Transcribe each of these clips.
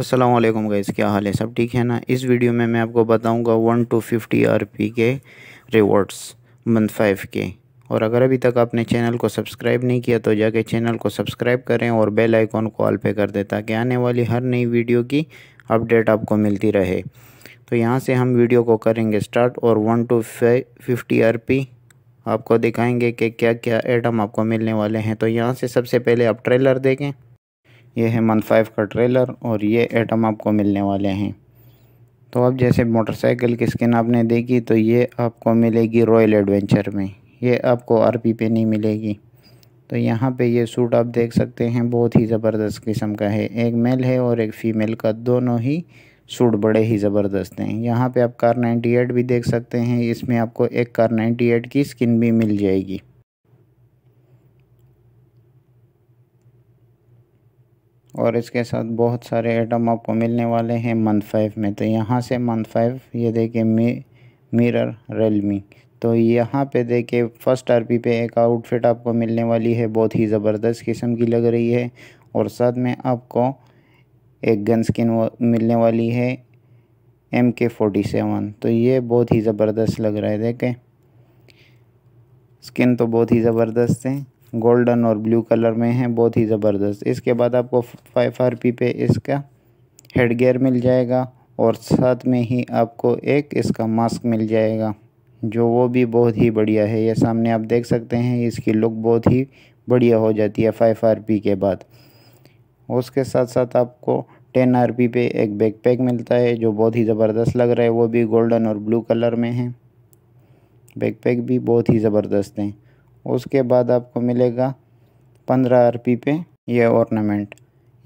अस्सलाम वालेकुम गाइस क्या हाल है सब ठीक है ना इस वीडियो में मैं आपको बताऊंगा one two fifty R P के रिवॉर्ड्स मंथ फाइव के और अगर अभी तक आपने चैनल को सब्सक्राइब नहीं किया तो जाके चैनल को सब्सक्राइब करें और बेल आइकॉन को ऑल पे कर दें ताकि आने वाली हर नई वीडियो की अपडेट आपको मिलती रहे तो यहाँ से हम वीडियो को करेंगे स्टार्ट और one two fifty R P आपको दिखाएँगे कि क्या क्या आइटम आपको मिलने वाले हैं तो यहाँ से सबसे पहले आप ट्रेलर देखें ये है मन फाइव का ट्रेलर और ये एटम आपको मिलने वाले हैं तो अब जैसे मोटरसाइकिल की स्किन आपने देखी तो ये आपको मिलेगी रॉयल एडवेंचर में ये आपको आरपी पे नहीं मिलेगी तो यहाँ पे ये सूट आप देख सकते हैं बहुत ही ज़बरदस्त किस्म का है एक मेल है और एक फ़ीमेल का दोनों ही सूट बड़े ही ज़बरदस्त हैं यहाँ पे आप कार 98 भी देख सकते हैं इसमें आपको एक कार 98 की स्किन भी मिल जाएगी और इसके साथ बहुत सारे आइटम आपको मिलने वाले हैं मंथ फाइव में तो यहाँ से मंथ फाइव ये देखिए मी मिरर रेलमी तो यहाँ पे देखिए फर्स्ट आरपी पे एक आउटफिट आपको मिलने वाली है बहुत ही ज़बरदस्त किस्म की लग रही है और साथ में आपको एक गन स्किन मिलने वाली है एम के फोर्टी सेवन तो ये बहुत ही ज़बरदस्त लग रहा है देखें स्किन तो बहुत ही ज़बरदस्त है गोल्डन और ब्लू कलर में है बहुत ही ज़बरदस्त इसके बाद आपको फाइव आर पी पे इसका हेड गेयर मिल जाएगा और साथ में ही आपको एक इसका मास्क मिल जाएगा जो वो भी बहुत ही बढ़िया है ये सामने आप देख सकते हैं इसकी लुक बहुत ही बढ़िया हो जाती है फाइव आर पी के बाद उसके साथ साथ आपको टेन आर पी पे एक बैकपैक मिलता है जो बहुत ही ज़बरदस्त लग रहा है वो भी गोल्डन और ब्लू कलर में है बैकपैक भी बहुत ही ज़बरदस्त हैं उसके बाद आपको मिलेगा पंद्रह पी पे ये ऑर्नामेंट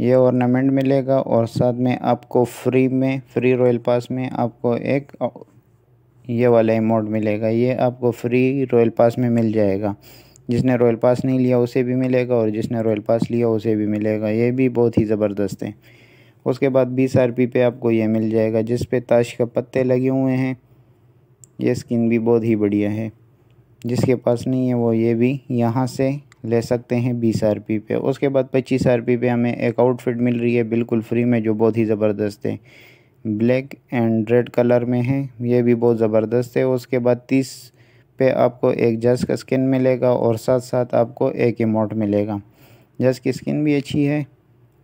ये ऑर्नामेंट मिलेगा और साथ में आपको फ्री में फ्री रॉयल पास में आपको एक ये वाला इमोट मिलेगा ये आपको फ्री रॉयल पास में मिल जाएगा जिसने रॉयल पास नहीं लिया उसे भी मिलेगा और जिसने रॉयल पास लिया उसे भी मिलेगा ये भी बहुत ही ज़बरदस्त है उसके बाद बीस आर पी पे आपको ये मिल जाएगा जिस पे ताश के पत्ते लगे हुए हैं ये स्किन भी बहुत ही बढ़िया है जिसके पास नहीं है वो ये भी यहाँ से ले सकते हैं बीस आर पी पे उसके बाद पच्चीस आर पी पे हमें एक आउटफिट मिल रही है बिल्कुल फ्री में जो बहुत ही ज़बरदस्त है ब्लैक एंड रेड कलर में है ये भी बहुत ज़बरदस्त है उसके बाद तीस पे आपको एक जस का स्किन मिलेगा और साथ साथ आपको एक इमोट मिलेगा जस की स्किन भी अच्छी है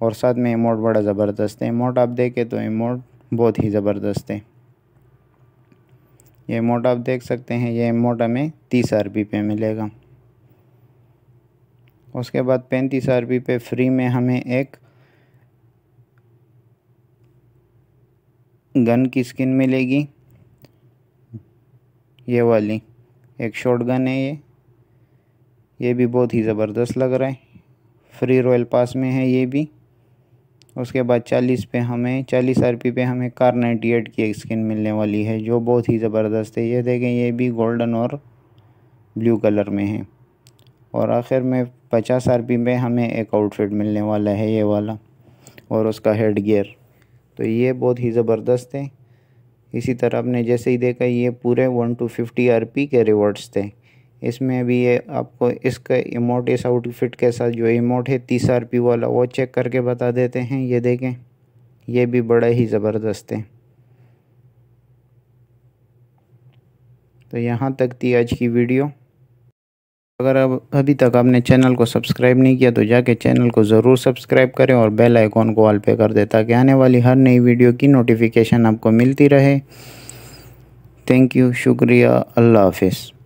और साथ में इमोट बड़ा ज़बरदस्त है इमोट आप देखें तो इमोट बहुत ही ज़बरदस्त है ये अमाउंट आप देख सकते हैं ये अमाउंट हमें तीस आर पे मिलेगा उसके बाद पैंतीस आर पे फ्री में हमें एक गन की स्किन मिलेगी ये वाली एक शॉर्ट गन है ये ये भी बहुत ही ज़बरदस्त लग रहा है फ्री रॉयल पास में है ये भी उसके बाद चालीस पे हमें चालीस आर पी पे हमें कार नाइन्टी एट की एक स्किन मिलने वाली है जो बहुत ही ज़बरदस्त है ये देखें ये भी गोल्डन और ब्लू कलर में है और आखिर में पचास आर पी पे हमें एक आउटफिट मिलने वाला है ये वाला और उसका हेड गियर तो ये बहुत ही ज़बरदस्त है इसी तरह आपने जैसे ही देखा ये पूरे one two fifty R P के रिवॉर्ड्स थे इसमें भी ये आपको इसका इमोट इस आउटफिट के साथ जो इमोट है तीस आर पी वाला वो चेक करके बता देते हैं ये देखें ये भी बड़ा ही ज़बरदस्त है तो यहाँ तक थी आज की वीडियो अगर अब अभी तक आपने चैनल को सब्सक्राइब नहीं किया तो जाके चैनल को ज़रूर सब्सक्राइब करें और बेल आइकॉन को ऑल पे कर दें ताकि आने वाली हर नई वीडियो की नोटिफिकेशन आपको मिलती रहे थैंक यू शुक्रिया अल्लाह हाफिज़